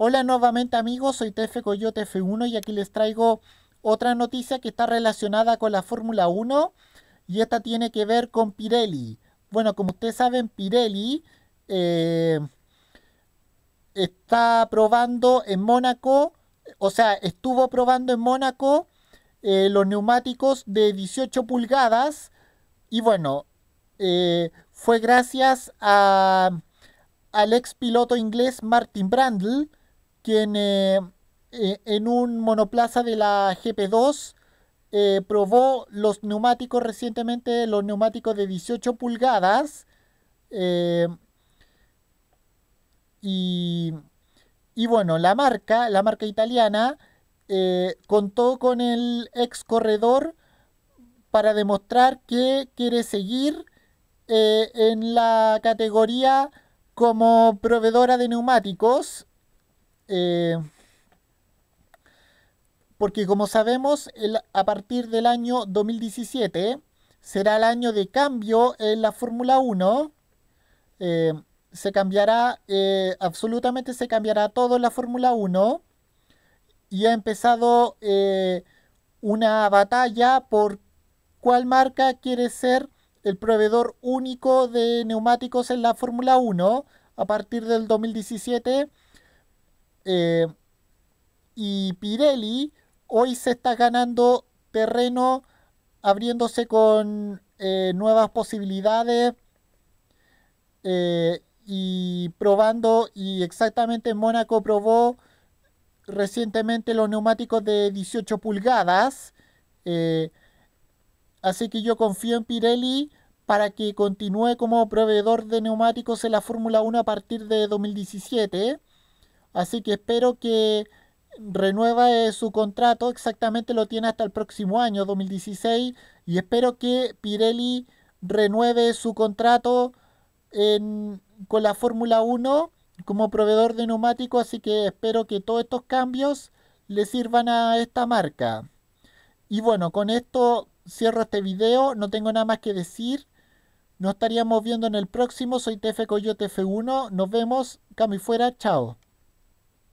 Hola nuevamente amigos, soy TF Coyote F1 y aquí les traigo otra noticia que está relacionada con la Fórmula 1 y esta tiene que ver con Pirelli. Bueno, como ustedes saben, Pirelli eh, está probando en Mónaco, o sea, estuvo probando en Mónaco eh, los neumáticos de 18 pulgadas y bueno, eh, fue gracias a, al ex piloto inglés Martin Brandl quien eh, en un monoplaza de la GP2 eh, probó los neumáticos recientemente, los neumáticos de 18 pulgadas. Eh, y, y, bueno, la marca, la marca italiana, contó con el ex corredor para demostrar que quiere seguir en la categoría como proveedora de neumáticos eh, porque como sabemos, a partir del año 2017 será el año de cambio en la Fórmula 1. Eh, se cambiará, eh, absolutamente se cambiará todo en la Fórmula 1. Y ha empezado una batalla por cuál marca quiere ser el proveedor único de neumáticos en la Fórmula 1 a partir del 2017 eh, y Pirelli hoy se está ganando terreno abriéndose con eh, nuevas posibilidades eh, y probando, y exactamente en Mónaco probó recientemente los neumáticos de 18 pulgadas. así que yo confío en Pirelli para que continúe como proveedor de neumáticos en la Fórmula 1 a partir de 2017. Así que espero que renueva su contrato, exactamente lo tiene hasta el próximo año, 2016, y espero que Pirelli renueve su contrato con la Fórmula 1 como proveedor de neumáticos, así que espero que todos estos cambios le sirvan a esta marca. Y bueno, con esto cierro este video, no tengo nada más que decir. Nos estaríamos viendo en el próximo. Soy TF Coyote F1. Nos vemos. y fuera. Chao.